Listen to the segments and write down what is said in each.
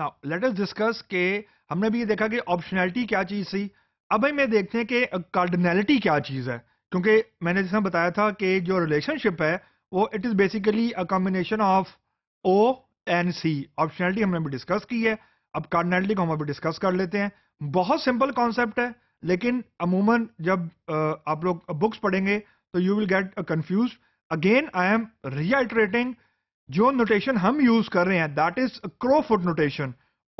Now let us discuss के हमने भी ये देखा कि ऑप्शनैलिटी क्या चीज़ थी अब भाई मैं देखते हैं कि कार्डनैलिटी क्या चीज़ है क्योंकि मैंने जिसमें बताया था कि जो रिलेशनशिप है वो it is basically a combination of O and C optionality हमने भी डिस्कस की है अब कार्डनैलिटी को हम अभी डिस्कस कर लेते हैं बहुत सिंपल कॉन्सेप्ट है लेकिन अमूमन जब आप लोग बुक्स पढ़ेंगे तो you will get confuse again I am reiterating जो नोटेशन हम यूज कर रहे हैं दैट इज क्रोफुट नोटेशन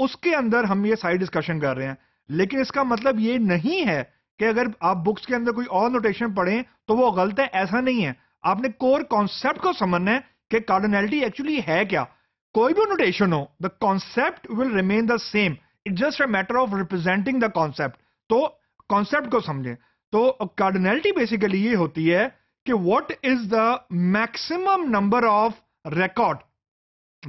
उसके अंदर हम ये साइड डिस्कशन कर रहे हैं लेकिन इसका मतलब ये नहीं है कि अगर आप बुक्स के अंदर कोई और नोटेशन पढ़ें तो वो गलत है ऐसा नहीं है आपने कोर कॉन्सेप्ट को समझना है कि कार्डनैलिटी एक्चुअली है क्या कोई भी नोटेशन हो the concept will remain the same it just a matter of representing the concept तो कॉन्सेप्ट को समझें तो कार्डनैलिटी बेसिकली ये होती है कि what is the maximum number of record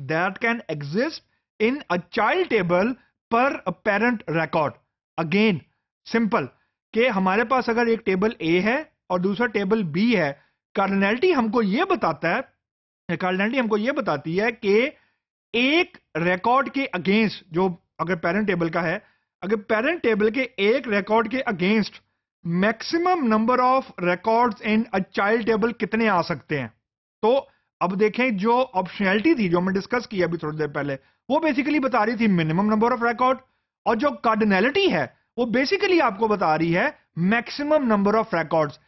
that can exist in a child table per a parent record. Again, simple. कि हमारे पास अगर एक टेबल ए है और दूसरा टेबल बी है कर्नैलिटी हमको यह बताता है कार्डिनलिटी हमको ये बताती है कि एक रिकॉर्ड के अगेंस्ट जो अगर पेरेंट टेबल का है अगर पेरेंट टेबल के एक रिकॉर्ड के against maximum number of records in a child table कितने आ सकते हैं तो अब देखें जो ऑप्शनैलिटी थी जो हमने डिस्कस की अभी थोड़ी देर पहले वो बेसिकली बता रही थी मिनिमम नंबर ऑफ रिकॉर्ड और जो कार्डिनेलिटी है वो बेसिकली आपको बता रही है मैक्सिमम नंबर ऑफ रिकॉर्ड्स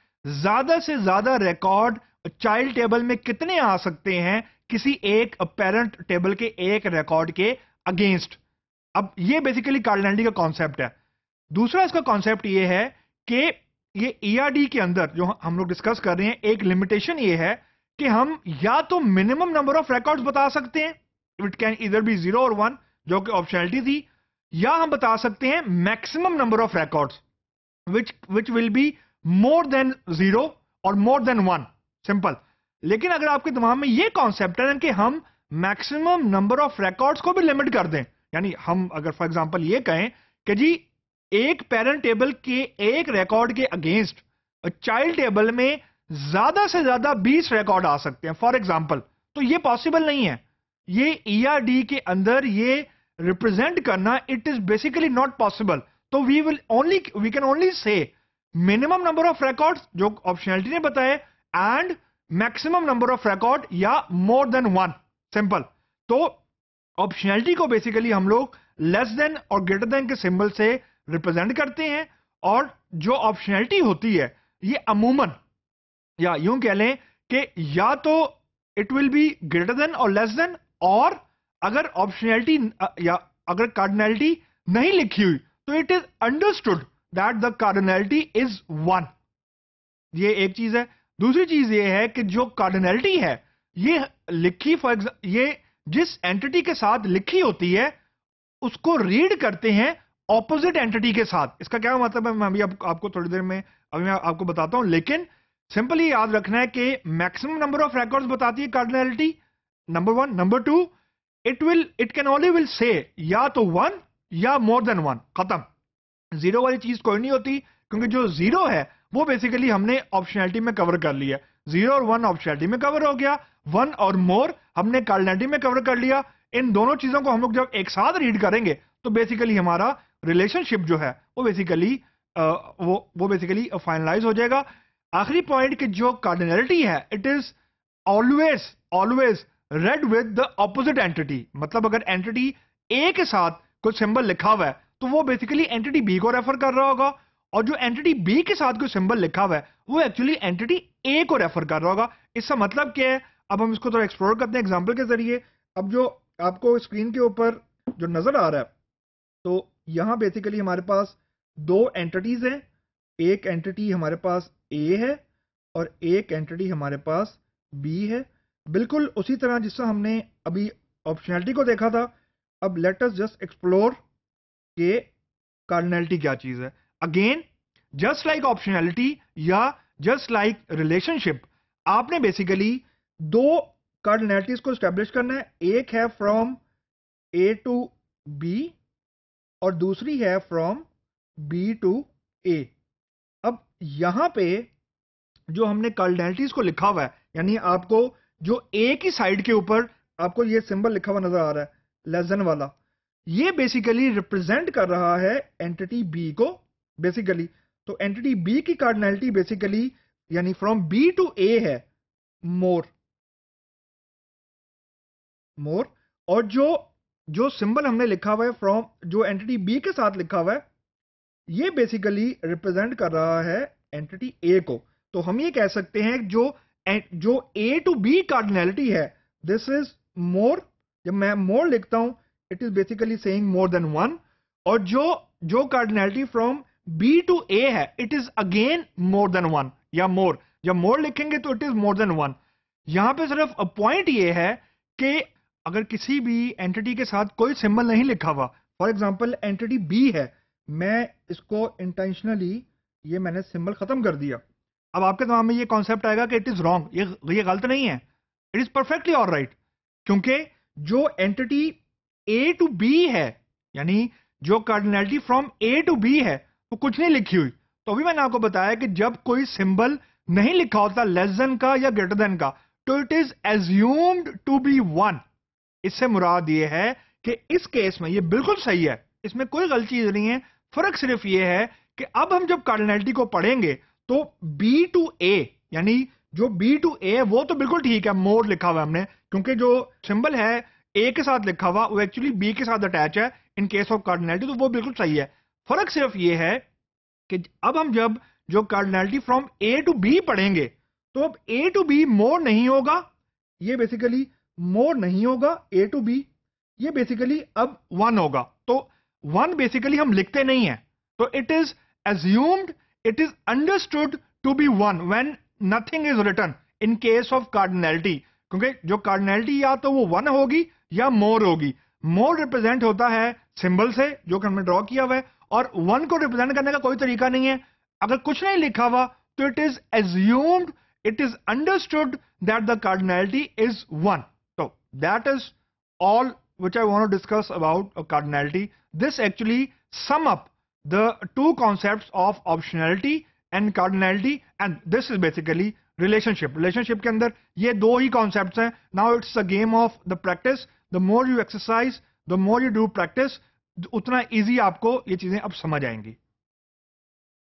ज्यादा से ज्यादा रिकॉर्ड चाइल्ड टेबल में कितने आ सकते हैं किसी एक पेरेंट टेबल के एक रिकॉर्ड के अगेंस्ट अब ये बेसिकली कार्डिनेलिटी का कॉन्सेप्ट है दूसरा इसका कॉन्सेप्ट यह है कि ये ईआरडी e के अंदर जो हम लोग डिस्कस कर रहे हैं एक लिमिटेशन ये है कि हम या तो मिनिमम नंबर ऑफ रिकॉर्ड्स बता सकते हैं it can either be zero और वन जो कि ऑप्शनलिटी थी या हम बता सकते हैं maximum number of records which which will be more than zero और मोर देन वन सिंपल लेकिन अगर आपके दिमाग में यह कॉन्सेप्ट है कि हम मैक्सिमम नंबर ऑफ रिकॉर्ड्स को भी लिमिट कर दें यानी हम अगर फॉर एग्जांपल ये कहें कि जी एक पेरेंट टेबल के एक रिकॉर्ड के अगेंस्ट चाइल्ड टेबल में ज्यादा से ज्यादा 20 रिकॉर्ड आ सकते हैं फॉर एग्जाम्पल तो ये पॉसिबल नहीं है ये ई e के अंदर ये रिप्रेजेंट करना it is basically not possible तो we will only we can only say minimum number of record जो ऑप्शनलिटी ने बताए and maximum number of record या मोर देन वन सिंपल तो ऑप्शनलिटी को बेसिकली हम लोग लेस देन और ग्रेटर देन के सिंबल से रिप्रेजेंट करते हैं और जो ऑप्शनलिटी होती है ये अमूमन या यूं कह लें कि या तो it will be greater than और लेस देन और अगर ऑप्शनैलिटी या अगर कार्डनैलिटी नहीं लिखी हुई तो it is understood that the cardinality is one ये एक चीज है दूसरी चीज ये है कि जो कार्डनैलिटी है ये लिखी फॉर ये जिस एंटिटी के साथ लिखी होती है उसको रीड करते हैं ऑपोजिट एंटिटी के साथ इसका क्या मतलब है मैं अभी आप, आपको थोड़ी देर में अभी मैं आपको बताता हूं लेकिन सिंपली याद रखना है कि मैक्सिमम नंबर ऑफ रिकॉर्ड्स बताती है cardinality number one number two it will it can only will say या तो वन या मोर देन वन खत्म जीरो वाली चीज कोई नहीं होती क्योंकि जो जीरो है वो बेसिकली हमने ऑप्शनैलिटी में कवर कर लिया जीरो और वन ऑप्शनैलिटी में कवर हो गया वन और मोर हमने कार्डिनलिटी में कवर कर लिया इन दोनों चीजों को हम लोग जब एक साथ रीड करेंगे तो बेसिकली हमारा रिलेशनशिप जो है वो बेसिकली वो वो बेसिकली फाइनलाइज हो जाएगा आखिरी पॉइंट की जो कार्डिनलिटी है it is always always read with the opposite entity मतलब अगर एंटिटी ए के साथ कुछ सिंबल लिखा हुआ है तो वो बेसिकली एंटिटी बी को रेफर कर रहा होगा और जो एंटिटी बी के साथ कोई सिंबल लिखा हुआ है वो एक्चुअली एंटिटी ए को रेफर कर रहा होगा इसका मतलब क्या है अब हम इसको थोड़ा एक्सप्लोर करते हैं एग्जाम्पल के जरिए अब जो आपको स्क्रीन के ऊपर जो नजर आ रहा है तो यहां बेसिकली हमारे पास दो एंटिटीज हैं एक एंटिटी हमारे पास ए है और एक एंटिटी हमारे पास बी है बिल्कुल उसी तरह जिससे हमने अभी ऑप्शनैलिटी को देखा था अब लेट अस जस्ट एक्सप्लोर के कार्डनैलिटी क्या चीज है अगेन जस्ट लाइक ऑप्शनैलिटी या जस्ट लाइक रिलेशनशिप आपने बेसिकली दो कार्डनैलिटीज को स्टैब्लिश करना है एक है फ्रॉम ए टू बी और दूसरी है फ्रॉम बी टू ए यहां पे जो हमने कार्डनैलिटीज को लिखा हुआ है यानी आपको जो ए की साइड के ऊपर आपको ये सिंबल लिखा हुआ नजर आ रहा है लेजन वाला ये बेसिकली रिप्रेजेंट कर रहा है एंटिटी बी को बेसिकली तो एंटिटी बी की कार्डनैलिटी बेसिकली यानी फ्रॉम बी टू ए है मोर मोर और जो जो सिंबल हमने लिखा हुआ है फ्रॉम जो एंटिटी बी के साथ लिखा हुआ है ये बेसिकली रिप्रेजेंट कर रहा है एंटिटी ए को तो हम ये कह सकते हैं जो जो ए टू बी कार्डिनैलिटी है दिस इज मोर जब मैं मोर लिखता हूं it is basically saying more than one और जो जो cardinality from B to A है it is again more than one या मोर जब मोर लिखेंगे तो it is more than one यहां पे सिर्फ पॉइंट ये है कि अगर किसी भी एंटिटी के साथ कोई सिंबल नहीं लिखा हुआ फॉर एग्जाम्पल एंटिटी बी है मैं इसको इंटेंशनली ये मैंने सिंबल खत्म कर दिया अब आपके दिमाग में ये कॉन्सेप्ट आएगा कि इट इज रॉन्ग ये ये गलत नहीं है it is perfectly all right क्योंकि जो एंटिटी ए टू बी है यानी जो cardinality from A to B है वो तो कुछ नहीं लिखी हुई तो अभी मैंने आपको बताया कि जब कोई सिंबल नहीं लिखा होता लेस देन का या ग्रेटर देन का तो it is assumed to be one इससे मुराद ये है कि इस केस में ये बिल्कुल सही है इसमें कोई गलत चीज नहीं है फर्क सिर्फ यह है कि अब हम जब कार्डिनलिटी को पढ़ेंगे तो बी टू ए यानी जो बी टू ए वो तो बिल्कुल ठीक है मोर लिखा हुआ हमने क्योंकि जो सिंबल है ए के साथ लिखा हुआ वो एक्चुअली बी के साथ अटैच है इन केस ऑफ कार्डिनलिटी तो वो बिल्कुल सही है फर्क सिर्फ ये है कि अब हम जब जो cardinality from A to B पढ़ेंगे तो अब ए टू बी मोर नहीं होगा ये बेसिकली मोर नहीं होगा ए टू बी ये बेसिकली अब वन होगा तो वन बेसिकली हम लिखते नहीं है तो it is assumed it is understood to be one when nothing is written in case of cardinality क्योंकि जो कार्डनैलिटी या तो वो वन होगी या मोर होगी मोर रिप्रेजेंट होता है सिंबल से जो कि हमने ड्रॉ किया हुआ है और वन को रिप्रेजेंट करने का कोई तरीका नहीं है अगर कुछ नहीं लिखा हुआ तो it is assumed it is understood that the cardinality is one तो that is all which I want to discuss about this actually sum up the two concepts of optionality and cardinality and this is basically relationship relationship can there yeah two hi concepts hai. now it's a game of the practice the more you exercise the more you do practice utna easy aapko ye cheezein ab samajh